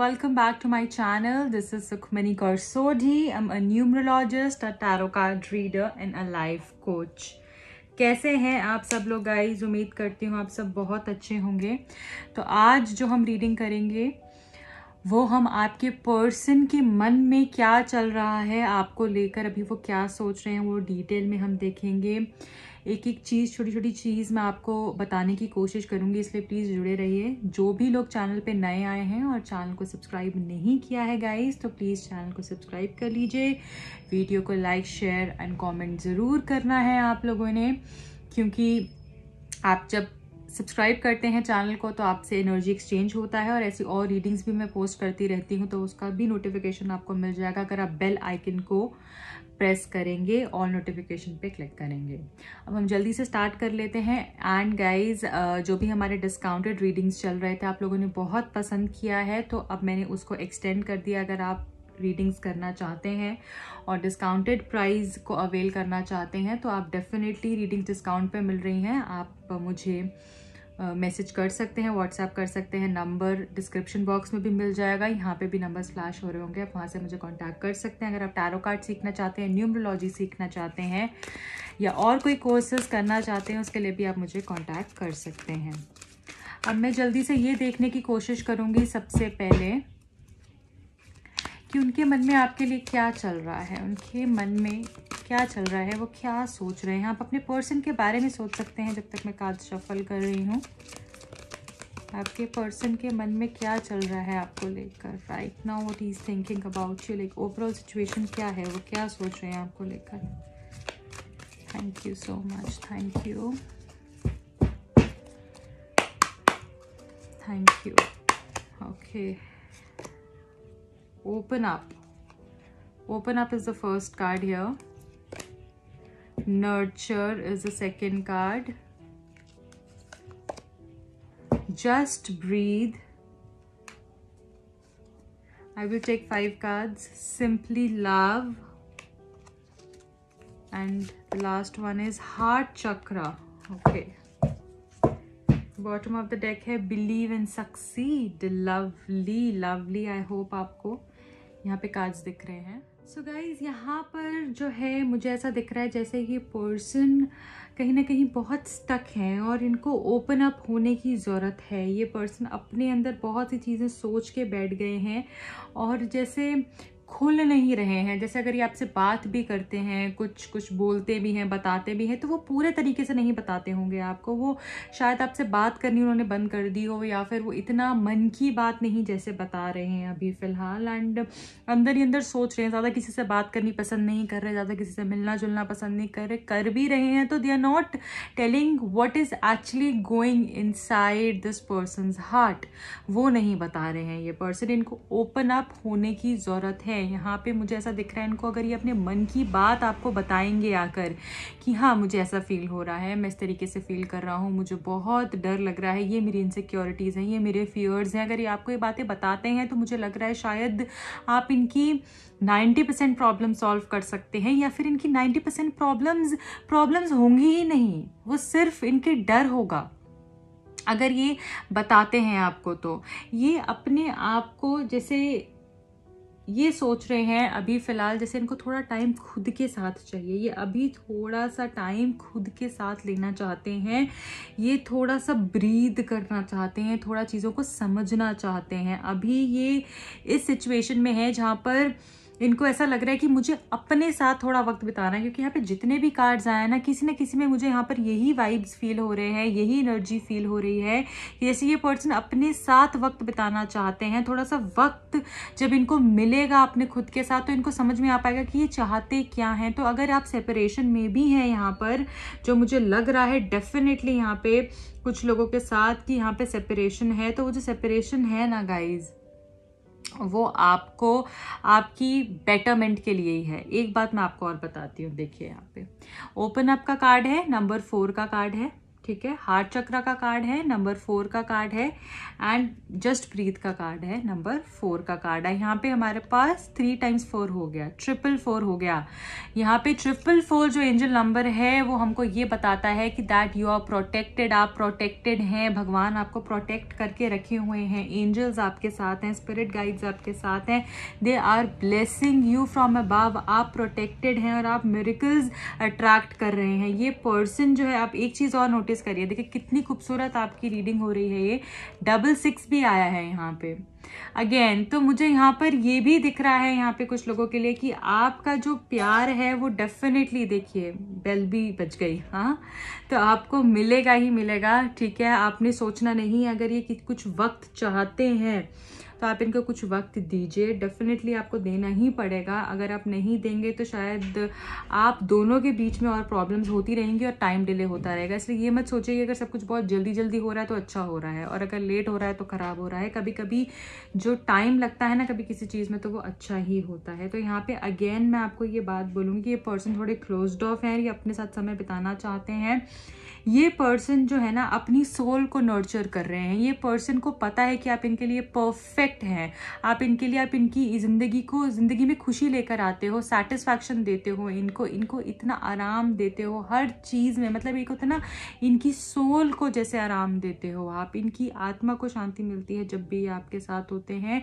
welcome back to my channel. This is Sukhmani Kaur I'm a numerologist, a tarot card reader and a life coach. कैसे हैं आप सब लोग guys उम्मीद करती हूँ आप सब बहुत अच्छे होंगे तो आज जो हम रीडिंग करेंगे वो हम आपके पर्सन के मन में क्या चल रहा है आपको लेकर अभी वो क्या सोच रहे हैं वो डिटेल में हम देखेंगे एक एक चीज़ छोटी छोटी चीज़ मैं आपको बताने की कोशिश करूँगी इसलिए प्लीज़ जुड़े रहिए जो भी लोग चैनल पे नए आए हैं और चैनल को सब्सक्राइब नहीं किया है गाइस तो प्लीज़ चैनल को सब्सक्राइब कर लीजिए वीडियो को लाइक शेयर एंड कमेंट ज़रूर करना है आप लोगों ने क्योंकि आप जब सब्सक्राइब करते हैं चैनल को तो आपसे एनर्जी एक्सचेंज होता है और ऐसी और रीडिंग्स भी मैं पोस्ट करती रहती हूँ तो उसका भी नोटिफिकेशन आपको मिल जाएगा अगर आप बेल आइकन को प्रेस करेंगे और नोटिफिकेशन पे क्लिक करेंगे अब हम जल्दी से स्टार्ट कर लेते हैं एंड गाइज जो भी हमारे डिस्काउंटेड रीडिंग्स चल रहे थे आप लोगों ने बहुत पसंद किया है तो अब मैंने उसको एक्सटेंड कर दिया अगर आप रीडिंग्स करना चाहते हैं और डिस्काउंटेड प्राइस को अवेल करना चाहते हैं तो आप डेफिनेटली रीडिंग्स डिस्काउंट पे मिल रही हैं आप मुझे मैसेज कर सकते हैं व्हाट्सएप कर सकते हैं नंबर डिस्क्रिप्शन बॉक्स में भी मिल जाएगा यहाँ पे भी नंबर्स फ्लैश हो रहे होंगे आप वहाँ से मुझे कांटेक्ट कर सकते हैं अगर आप टैरो कार्ड सीखना चाहते हैं न्यूमरोलॉजी सीखना चाहते हैं या और कोई कोर्सेज करना चाहते हैं उसके लिए भी आप मुझे कॉन्टैक्ट कर सकते हैं अब मैं जल्दी से ये देखने की कोशिश करूँगी सबसे पहले कि उनके मन में आपके लिए क्या चल रहा है उनके मन में क्या चल रहा है वो क्या सोच रहे हैं आप अपने पर्सन के बारे में सोच सकते हैं जब तक मैं कार्ड शफल कर रही हूँ आपके पर्सन के मन में क्या चल रहा है आपको लेकर right now what is thinking about you like overall situation क्या है वो क्या सोच रहे हैं आपको लेकर thank you so much thank you thank you okay open up open up is the first card here nurture is the second card just breathe I will take five cards simply love and the last one is heart chakra okay bottom of the deck है believe in succeed lovely lovely I hope आपको यहाँ पे cards दिख रहे हैं so guys यहाँ पर जो है मुझे ऐसा दिख रहा है जैसे ये पर्सन कहीं ना कहीं बहुत स्टक हैं और इनको ओपन अप होने की ज़रूरत है ये पर्सन अपने अंदर बहुत सी चीज़ें सोच के बैठ गए हैं और जैसे खुल नहीं रहे हैं जैसे अगर ये आपसे बात भी करते हैं कुछ कुछ बोलते भी हैं बताते भी हैं तो वो पूरे तरीके से नहीं बताते होंगे आपको वो शायद आपसे बात करनी उन्होंने बंद कर दी हो या फिर वो इतना मन की बात नहीं जैसे बता रहे हैं अभी फ़िलहाल एंड अंदर ही अंदर सोच रहे हैं ज़्यादा किसी से बात करनी पसंद नहीं कर रहे ज़्यादा किसी से मिलना जुलना पसंद नहीं कर रहे कर भी रहे हैं तो they are not telling what is actually going inside this person's heart वो नहीं बता रहे हैं ये पर्सन इनको ओपन अप होने की ज़रूरत है है यहाँ पे मुझे ऐसा दिख रहा है इनको अगर ये अपने मन की बात आपको बताएंगे आकर कि हाँ मुझे ऐसा फील हो रहा है मैं इस तरीके से फील कर रहा हूँ मुझे बहुत डर लग रहा है ये मेरी इनसिक्योरिटीज़ हैं ये मेरे फियर्स हैं अगर ये आपको ये बातें बताते हैं तो मुझे लग रहा है शायद आप इनकी नाइन्टी परसेंट प्रॉब्लम सॉल्व कर सकते हैं या फिर इनकी नाइन्टी परसेंट प्रॉब्लम्स प्रॉब्लम्स होंगी ही नहीं वो सिर्फ इनके डर होगा अगर ये बताते हैं आपको तो ये अपने आप को जैसे ये सोच रहे हैं अभी फ़िलहाल जैसे इनको थोड़ा टाइम खुद के साथ चाहिए ये अभी थोड़ा सा टाइम खुद के साथ लेना चाहते हैं ये थोड़ा सा ब्रीद करना चाहते हैं थोड़ा चीज़ों को समझना चाहते हैं अभी ये इस सिचुएशन में है जहाँ पर इनको ऐसा लग रहा है कि मुझे अपने साथ थोड़ा वक्त बिताना है क्योंकि यहाँ पे जितने भी कार्ड्स आए हैं ना किसी न किसी में मुझे यहाँ पर यही वाइब्स फील हो रहे हैं यही एनर्जी फील हो रही है जैसे ये पर्सन अपने साथ वक्त बिताना चाहते हैं थोड़ा सा वक्त जब इनको मिलेगा अपने खुद के साथ तो इनको समझ में आ पाएगा कि ये चाहते क्या हैं तो अगर आप सेपरेशन में भी हैं यहाँ पर जो मुझे लग रहा है डेफिनेटली यहाँ पर कुछ लोगों के साथ कि यहाँ पर सेपरेशन है तो वो जो सेपरेशन है ना गाइज़ वो आपको आपकी बेटरमेंट के लिए ही है एक बात मैं आपको और बताती हूँ देखिए यहाँ पे ओपन अप का कार्ड है नंबर फोर का कार्ड है ठीक है हार्ट चक्र का कार्ड है नंबर फोर का कार्ड है एंड जस्ट ब्रीथ का कार्ड है नंबर फोर का कार्ड है यहाँ पे हमारे पास थ्री टाइम्स फोर हो गया ट्रिपल फोर हो गया यहाँ पे ट्रिपल फोर जो एंजल नंबर है वो हमको ये बताता है कि दैट यू आर प्रोटेक्टेड आप प्रोटेक्टेड हैं भगवान आपको प्रोटेक्ट करके रखे हुए हैं एंजल्स आपके साथ हैं स्पिरिट गाइड्स आपके साथ हैं they are blessing you from above आप प्रोटेक्टेड हैं और आप मेरिकल्स अट्रैक्ट कर रहे हैं ये पर्सन जो है आप एक चीज़ और नोटिस नोटिस करिए देखिए कितनी खूबसूरत आपकी रीडिंग हो रही है ये डबल सिक्स भी आया है यहाँ पे अगेन तो मुझे यहाँ पर ये भी दिख रहा है यहाँ पे कुछ लोगों के लिए कि आपका जो प्यार है वो डेफिनेटली देखिए बेल भी बच गई हाँ तो आपको मिलेगा ही मिलेगा ठीक है आपने सोचना नहीं अगर ये कुछ वक्त चाहते हैं तो आप इनको कुछ वक्त दीजिए डेफिनेटली आपको देना ही पड़ेगा अगर आप नहीं देंगे तो शायद आप दोनों के बीच में और प्रॉब्लम्स होती रहेंगी और टाइम डिले होता रहेगा इसलिए ये मत सोचिए अगर सब कुछ बहुत जल्दी जल्दी हो रहा है तो अच्छा हो रहा है और अगर लेट हो रहा है तो ख़राब हो रहा है कभी कभी जो टाइम लगता है ना कभी किसी चीज़ में तो वो अच्छा ही होता है तो यहाँ पर अगेन मैं आपको ये बात बोलूँगी ये पर्सन थोड़े क्लोज ऑफ हैं ये अपने साथ समय बिताना चाहते हैं ये पर्सन जो है ना अपनी सोल को नर्चर कर रहे हैं ये पर्सन को पता है कि आप इनके लिए परफेक्ट परफेक्ट हैं आप इनके लिए आप इनकी ज़िंदगी को ज़िंदगी में खुशी लेकर आते हो सेटिस्फैक्शन देते हो इनको इनको इतना आराम देते हो हर चीज़ में मतलब एक उतना इनकी सोल को जैसे आराम देते हो आप इनकी आत्मा को शांति मिलती है जब भी आपके साथ होते हैं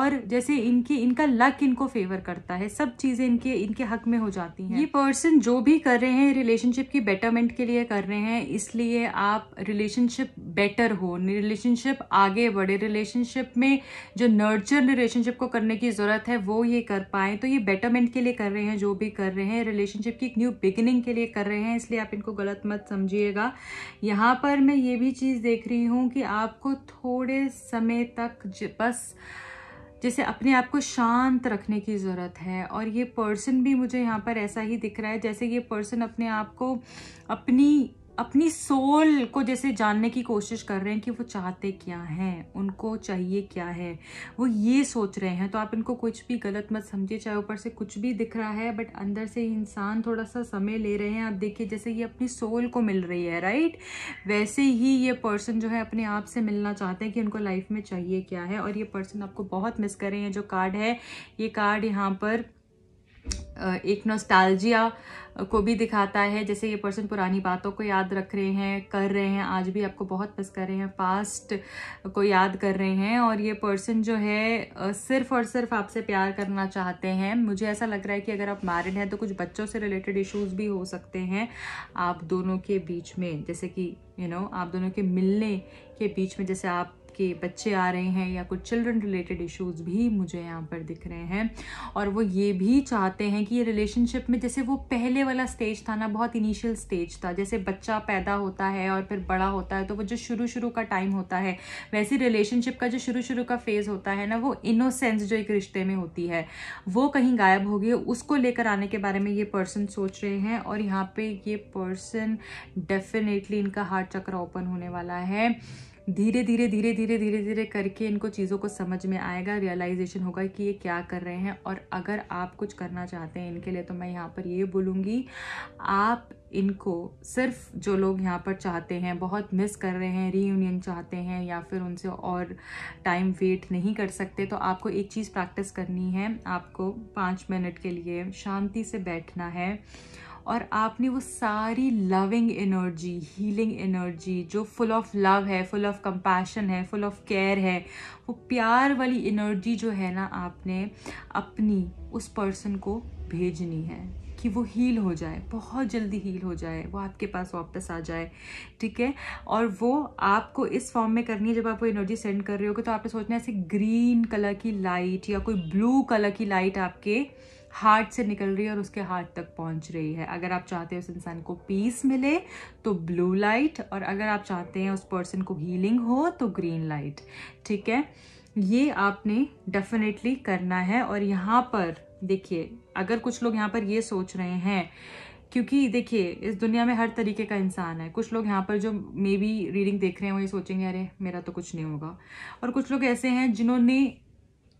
और जैसे इनकी इनका लक इनको फेवर करता है सब चीज़ें इनके इनके हक में हो जाती हैं ये पर्सन जो भी कर रहे हैं रिलेशनशिप की बेटरमेंट के लिए कर रहे हैं इसलिए आप रिलेशनशिप बेटर हो रिलेशनशिप आगे बढ़े रिलेशनशिप में जो नर्चर रिलेशनशिप को करने की ज़रूरत है वो ये कर पाएँ तो ये बेटरमेंट के लिए कर रहे हैं जो भी कर रहे हैं रिलेशनशिप की एक न्यू बिगिनिंग के लिए कर रहे हैं इसलिए आप इनको गलत मत समझिएगा यहाँ पर मैं ये भी चीज़ देख रही हूँ कि आपको थोड़े समय तक बस जैसे अपने आप को शांत रखने की ज़रूरत है और ये पर्सन भी मुझे यहाँ पर ऐसा ही दिख रहा है जैसे ये पर्सन अपने आप को अपनी अपनी सोल को जैसे जानने की कोशिश कर रहे हैं कि वो चाहते क्या हैं उनको चाहिए क्या है वो ये सोच रहे हैं तो आप इनको कुछ भी गलत मत समझिए चाहे ऊपर से कुछ भी दिख रहा है बट अंदर से इंसान थोड़ा सा समय ले रहे हैं आप देखिए जैसे ये अपनी सोल को मिल रही है राइट वैसे ही ये पर्सन जो है अपने आप से मिलना चाहते हैं कि उनको लाइफ में चाहिए क्या है और ये पर्सन आपको बहुत मिस कर रहे हैं जो कार्ड है ये कार्ड यहाँ पर एक नोस्टालजिया को भी दिखाता है जैसे ये पर्सन पुरानी बातों को याद रख रहे हैं कर रहे हैं आज भी आपको बहुत मिस कर रहे हैं पास्ट को याद कर रहे हैं और ये पर्सन जो है सिर्फ और सिर्फ आपसे प्यार करना चाहते हैं मुझे ऐसा लग रहा है कि अगर आप मैरिड हैं तो कुछ बच्चों से रिलेटेड इश्यूज भी हो सकते हैं आप दोनों के बीच में जैसे कि यू you नो know, आप दोनों के मिलने के बीच में जैसे आप के बच्चे आ रहे हैं या कुछ चिल्ड्रन रिलेटेड इश्यूज भी मुझे यहाँ पर दिख रहे हैं और वो ये भी चाहते हैं कि ये रिलेशनशिप में जैसे वो पहले वाला स्टेज था ना बहुत इनिशियल स्टेज था जैसे बच्चा पैदा होता है और फिर बड़ा होता है तो वो जो शुरू शुरू का टाइम होता है वैसे रिलेशनशिप का जो शुरू शुरू का फेज़ होता है ना वो इनोसेंस जो एक रिश्ते में होती है वो कहीं गायब हो गई उसको लेकर आने के बारे में ये पर्सन सोच रहे हैं और यहाँ पे ये पर्सन डेफिनेटली इनका हार्ट चक्र ओपन होने वाला है धीरे धीरे धीरे धीरे धीरे धीरे करके इनको चीज़ों को समझ में आएगा रियलाइजेशन होगा कि ये क्या कर रहे हैं और अगर आप कुछ करना चाहते हैं इनके लिए तो मैं यहाँ पर ये बोलूँगी आप इनको सिर्फ जो लोग यहाँ पर चाहते हैं बहुत मिस कर रहे हैं रीयूनियन चाहते हैं या फिर उनसे और टाइम वेट नहीं कर सकते तो आपको एक चीज़ प्रैक्टिस करनी है आपको पाँच मिनट के लिए शांति से बैठना है और आपने वो सारी लविंग एनर्जी हीलिंग एनर्जी जो फुल ऑफ लव है फुल ऑफ कंपैशन है फुल ऑफ केयर है वो प्यार वाली एनर्जी जो है ना आपने अपनी उस पर्सन को भेजनी है कि वो हील हो जाए बहुत जल्दी हील हो जाए वो आपके पास वापस आ जाए ठीक है और वो आपको इस फॉर्म में करनी है जब आप वो एनर्जी सेंड कर रहे हो तो आपने सोचना है ऐसे ग्रीन कलर की लाइट या कोई ब्लू कलर की लाइट आपके हार्ट से निकल रही है और उसके हार्ट तक पहुंच रही है अगर आप चाहते हैं उस इंसान को पीस मिले तो ब्लू लाइट और अगर आप चाहते हैं उस पर्सन को हीलिंग हो तो ग्रीन लाइट ठीक है ये आपने डेफिनेटली करना है और यहाँ पर देखिए अगर कुछ लोग यहाँ पर ये सोच रहे हैं क्योंकि देखिए इस दुनिया में हर तरीके का इंसान है कुछ लोग यहाँ पर जो मे बी रीडिंग देख रहे हैं वो ये सोचेंगे अरे मेरा तो कुछ नहीं होगा और कुछ लोग ऐसे हैं जिन्होंने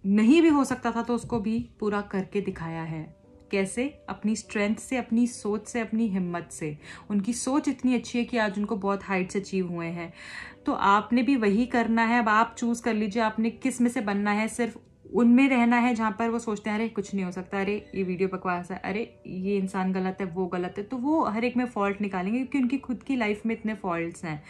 नहीं भी हो सकता था तो उसको भी पूरा करके दिखाया है कैसे अपनी स्ट्रेंथ से अपनी सोच से अपनी हिम्मत से उनकी सोच इतनी अच्छी है कि आज उनको बहुत हाइट्स अचीव हुए हैं तो आपने भी वही करना है अब आप चूज़ कर लीजिए आपने किस में से बनना है सिर्फ उनमें रहना है जहाँ पर वो सोचते हैं अरे कुछ नहीं हो सकता अरे ये वीडियो बकवास है अरे ये इंसान गलत है वो गलत है तो वो हर एक में फॉल्ट निकालेंगे क्योंकि उनकी खुद की लाइफ में इतने फॉल्ट्स हैं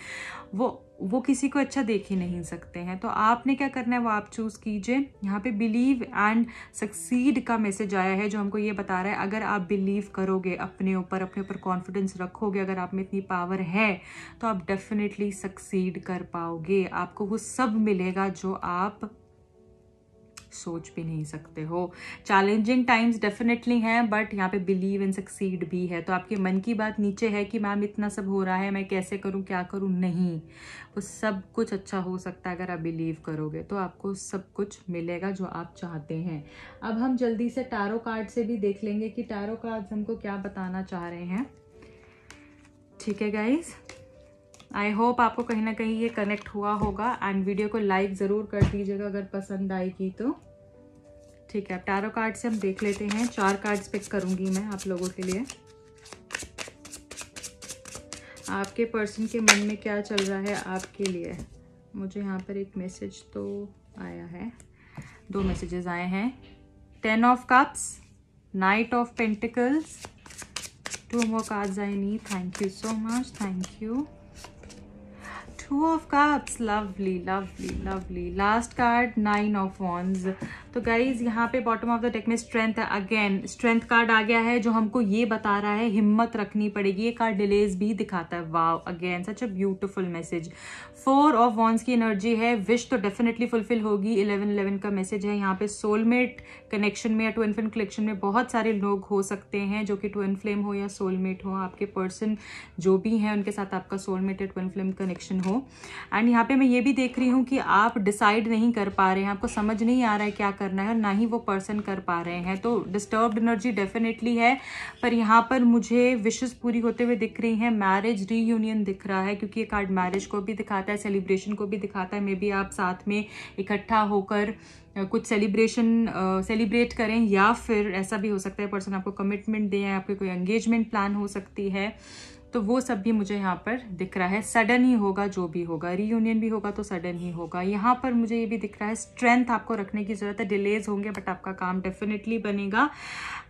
वो वो किसी को अच्छा देख ही नहीं सकते हैं तो आपने क्या करना है वो आप चूज़ कीजिए यहाँ पे बिलीव एंड सक्सीड का मैसेज आया है जो हमको ये बता रहा है अगर आप बिलीव करोगे अपने ऊपर अपने ऊपर कॉन्फिडेंस रखोगे अगर आप में इतनी पावर है तो आप डेफिनेटली सक्सीड कर पाओगे आपको वो सब मिलेगा जो आप सोच भी नहीं सकते हो चैलेंजिंग टाइम्स डेफिनेटली हैं बट यहाँ पे बिलीव एंड सक्सीड भी है तो आपके मन की बात नीचे है कि मैम इतना सब हो रहा है मैं कैसे करूँ क्या करूँ नहीं वो सब कुछ अच्छा हो सकता है अगर आप बिलीव करोगे तो आपको सब कुछ मिलेगा जो आप चाहते हैं अब हम जल्दी से टैरो कार्ड से भी देख लेंगे कि टैरो कार्ड हमको क्या बताना चाह रहे हैं ठीक है गाइज़ आई होप आपको कहीं ना कहीं ये कनेक्ट हुआ होगा एंड वीडियो को लाइक ज़रूर कर दीजिएगा अगर पसंद आएगी तो ठीक है टैरो कार्ड से हम देख लेते हैं चार कार्ड्स पिक करूँगी मैं आप लोगों के लिए आपके पर्सन के मन में क्या चल रहा है आपके लिए मुझे यहाँ पर एक मैसेज तो आया है दो मैसेजेस आए हैं ten of cups knight of pentacles two more cards I need thank you so much thank you two of cups lovely lovely lovely last card nine of wands तो गाइज यहाँ पे bottom of the deck में strength है again strength card आ गया है जो हमको ये बता रहा है हिम्मत रखनी पड़ेगी ये कार्ड डिलेज भी दिखाता है wow again such a beautiful message four of wands की एनर्जी है विश तो डेफिनेटली फुलफिल होगी इलेवन इलेवन का मैसेज है यहाँ पे सोलमेट कनेक्शन में या ट्विन फिल्म कलेक्शन में बहुत सारे लोग हो सकते हैं जो कि ट्विन फ्लेम हो या सोलमेट हो आपके पर्सन जो भी हैं उनके साथ आपका सोलमेट या ट्विन फ्लेम कनेक्शन हो एंड यहाँ पे मैं ये भी देख रही हूँ कि आप डिसाइड नहीं कर पा रहे हैं आपको समझ नहीं आ रहा है क्या करना है और ना ही वो पर्सन कर पा रहे हैं तो डिस्टर्ब एनर्जी डेफिनेटली है पर यहाँ पर मुझे विशेष पूरी होते हुए दिख रही हैं मैरिज रीयूनियन दिख रहा है क्योंकि ये कार्ड मैरिज को भी दिखाता है सेलिब्रेशन को भी दिखाता है मे बी आप साथ में इकट्ठा होकर कुछ सेलिब्रेशन सेलिब्रेट करें या फिर ऐसा भी हो सकता है पर्सन आपको कमिटमेंट दें आपके कोई एंगेजमेंट प्लान हो सकती है तो वो सब भी मुझे यहाँ पर दिख रहा है सडन ही होगा जो भी होगा रीयूनियन भी होगा तो सडन ही होगा यहाँ पर मुझे ये भी दिख रहा है स्ट्रेंथ आपको रखने की ज़रूरत है डिलेज होंगे बट आपका काम डेफिनेटली बनेगा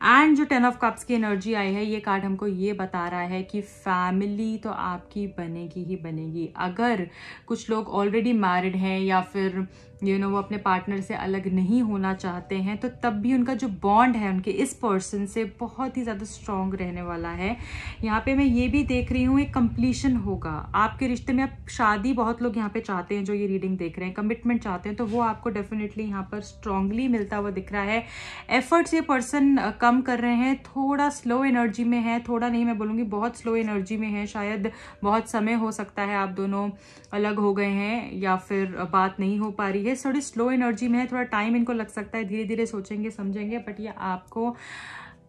एंड जो टेन ऑफ कप्स की एनर्जी आई है ये कार्ड हमको ये बता रहा है कि फैमिली तो आपकी बनेगी ही बनेगी अगर कुछ लोग ऑलरेडी मैरिड हैं या फिर यू you नो know, वो अपने पार्टनर से अलग नहीं होना चाहते हैं तो तब भी उनका जो बॉन्ड है उनके इस पर्सन से बहुत ही ज़्यादा स्ट्रॉन्ग रहने वाला है यहाँ पे मैं ये भी देख रही हूँ एक कंप्लीशन होगा आपके रिश्ते में आप शादी बहुत लोग यहाँ पे चाहते हैं जो ये रीडिंग देख रहे हैं कमिटमेंट चाहते हैं तो वो आपको डेफिनेटली यहाँ पर स्ट्रांगली मिलता हुआ दिख रहा है एफर्ट्स ये पर्सन कम कर रहे हैं थोड़ा स्लो एनर्जी में है थोड़ा नहीं मैं बोलूँगी बहुत स्लो एनर्जी में है शायद बहुत समय हो सकता है आप दोनों अलग हो गए हैं या फिर बात नहीं हो पा रही है थोड़ी स्लो एनर्जी में है थोड़ा टाइम इनको लग सकता है धीरे धीरे सोचेंगे समझेंगे बट ये आपको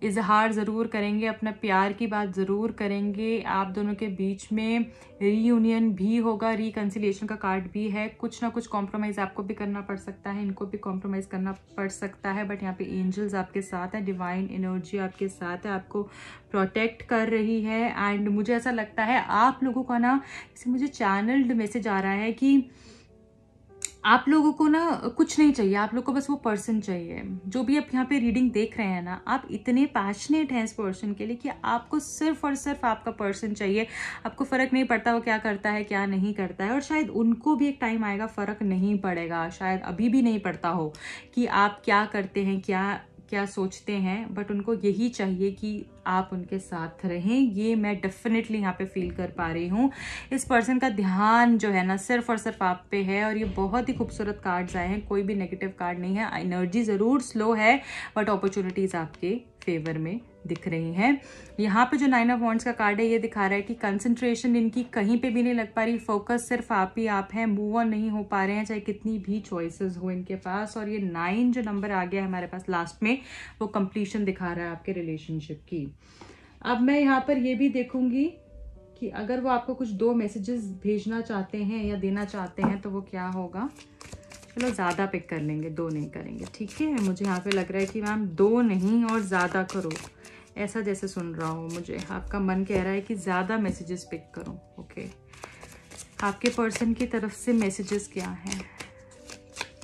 इजहार ज़रूर करेंगे अपना प्यार की बात ज़रूर करेंगे आप दोनों के बीच में रीयूनियन भी होगा रिकन्सिलेशन का कार्ड भी है कुछ ना कुछ कॉम्प्रोमाइज़ आपको भी करना पड़ सकता है इनको भी कॉम्प्रोमाइज़ करना पड़ सकता है बट यहाँ पे एंजल्स आपके साथ हैं डिवाइन एनर्जी आपके साथ है आपको प्रोटेक्ट कर रही है एंड मुझे ऐसा लगता है आप लोगों का ना मुझे चैनल्ड मैसेज आ रहा है कि आप लोगों को ना कुछ नहीं चाहिए आप लोग को बस वो पर्सन चाहिए जो भी आप यहाँ पे रीडिंग देख रहे हैं ना आप इतने पैशनेट हैं इस पर्सन के लिए कि आपको सिर्फ और सिर्फ आपका पर्सन चाहिए आपको फ़र्क नहीं पड़ता वो क्या करता है क्या नहीं करता है और शायद उनको भी एक टाइम आएगा फ़र्क नहीं पड़ेगा शायद अभी भी नहीं पड़ता हो कि आप क्या करते हैं क्या क्या सोचते हैं बट उनको यही चाहिए कि आप उनके साथ रहें ये मैं डेफिनेटली यहाँ पे फील कर पा रही हूँ इस पर्सन का ध्यान जो है ना सिर्फ और सिर्फ आप पे है और ये बहुत ही खूबसूरत कार्ड्स आए हैं कोई भी नेगेटिव कार्ड नहीं है एनर्जी ज़रूर स्लो है बट अपॉर्चुनिटीज़ आपके फेवर में दिख रही हैं यहाँ पे जो नाइन ऑफ वॉन्ट्स का कार्ड है ये दिखा रहा है कि कंसंट्रेशन इनकी कहीं पे भी नहीं लग पा रही फोकस सिर्फ आप ही आप हैं मूव ऑन नहीं हो पा रहे हैं चाहे कितनी भी चॉइसेस हो इनके पास और ये नाइन जो नंबर आ गया है हमारे पास लास्ट में वो कंप्लीशन दिखा रहा है आपके रिलेशनशिप की अब मैं यहाँ पर ये भी देखूंगी कि अगर वो आपको कुछ दो मैसेजेस भेजना चाहते हैं या देना चाहते हैं तो वो क्या होगा चलो ज़्यादा पिक कर लेंगे दो नहीं करेंगे ठीक है मुझे यहाँ पे लग रहा है कि मैम दो नहीं और ज़्यादा करो ऐसा जैसे सुन रहा हूँ मुझे आपका मन कह रहा है कि ज़्यादा मैसेजेस पिक करूँ ओके आपके पर्सन की तरफ से मैसेजेस क्या हैं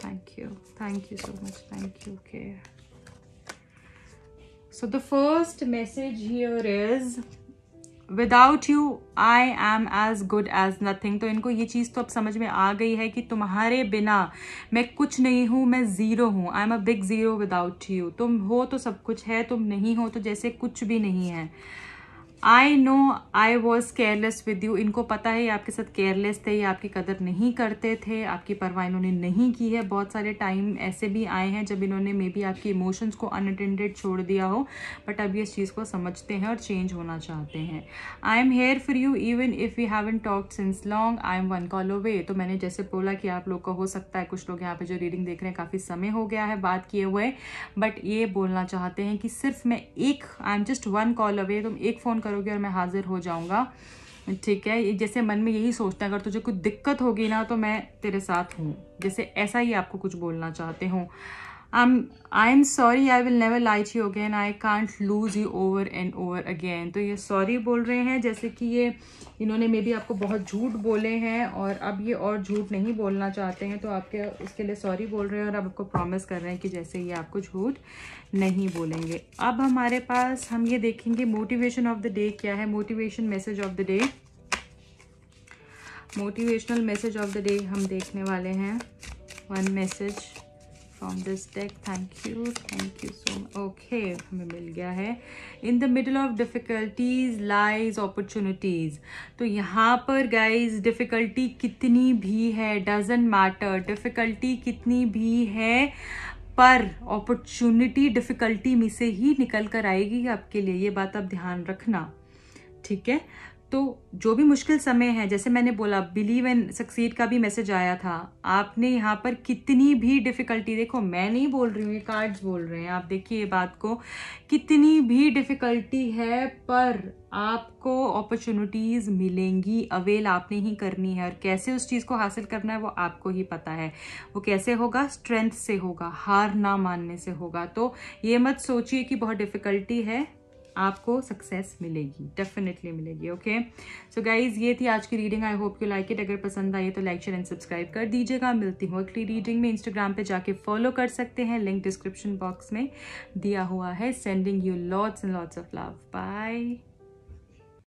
thank you thank you so much thank you okay so the first message here is without you I am as good as nothing तो इनको ये चीज़ तो अब समझ में आ गई है कि तुम्हारे बिना मैं कुछ नहीं हूँ मैं ज़ीरो हूँ I am a big zero without you तुम हो तो सब कुछ है तुम नहीं हो तो जैसे कुछ भी नहीं है I know I was careless with you इनको पता है ये आपके साथ केयरलेस थे ये आपकी कदर नहीं करते थे आपकी परवाह इन्होंने नहीं की है बहुत सारे टाइम ऐसे भी आए हैं जब इन्होंने मे बी आपकी इमोशंस को अनअटेंडेड छोड़ दिया हो बट अब ये इस चीज़ को समझते हैं और चेंज होना चाहते हैं I am here for you even if you haven't talk since long I am one call away तो मैंने जैसे बोला कि आप लोग का हो सकता है कुछ लोग यहाँ पे जो रीडिंग देख रहे हैं काफ़ी समय हो गया है बात किए हुए बट ये बोलना चाहते हैं कि सिर्फ मैं एक I am just one call away तुम एक फ़ोन करोगे और मैं हाजिर हो जाऊँगा ठीक है जैसे मन में यही सोचते हैं अगर तुझे कुछ दिक्कत होगी ना तो मैं तेरे साथ हूँ जैसे ऐसा ही आपको कुछ बोलना चाहते हूँ I'm I'm sorry I will never lie to you again I can't lose you over and over again तो ये sorry बोल रहे हैं जैसे कि ये इन्होंने मे भी आपको बहुत झूठ बोले हैं और अब ये और झूठ नहीं बोलना चाहते हैं तो आपके उसके लिए सॉरी बोल रहे हैं और अब आपको प्रॉमिस कर रहे हैं कि जैसे ये आपको झूठ नहीं बोलेंगे अब हमारे पास हम ये देखेंगे मोटिवेशन ऑफ द डे क्या है motivation message of the day motivational message of the day हम देखने वाले हैं one message from this deck thank you thank you so much okay हमें मिल गया है in the middle of difficulties lies opportunities तो यहाँ पर गाइज डिफ़िकल्टी कितनी भी है डजेंट मैटर डिफ़िकल्टी कितनी भी है पर अपॉर्चुनिटी डिफ़िकल्टी में से ही निकल कर आएगी आपके लिए ये बात आप ध्यान रखना ठीक है तो जो भी मुश्किल समय है जैसे मैंने बोला बिलीव एंड सक्सीड का भी मैसेज आया था आपने यहाँ पर कितनी भी डिफ़िकल्टी देखो मैं नहीं बोल रही हूँ ये कार्ड्स बोल रहे हैं आप देखिए ये बात को कितनी भी डिफ़िकल्टी है पर आपको अपॉर्चुनिटीज़ मिलेंगी अवेल आपने ही करनी है और कैसे उस चीज़ को हासिल करना है वो आपको ही पता है वो कैसे होगा स्ट्रेंथ से होगा हार ना मानने से होगा तो ये मत सोचिए कि बहुत डिफ़िकल्टी है आपको सक्सेस मिलेगी डेफिनेटली मिलेगी ओके सो गाइज ये थी आज की reading I hope you like it अगर पसंद आई तो लाइक शेयर एंड सब्सक्राइब कर दीजिएगा मिलती हूँ अगली रीडिंग में इंस्टाग्राम पे जाके फॉलो कर सकते हैं लिंक डिस्क्रिप्शन बॉक्स में दिया हुआ है sending you lots and lots of love bye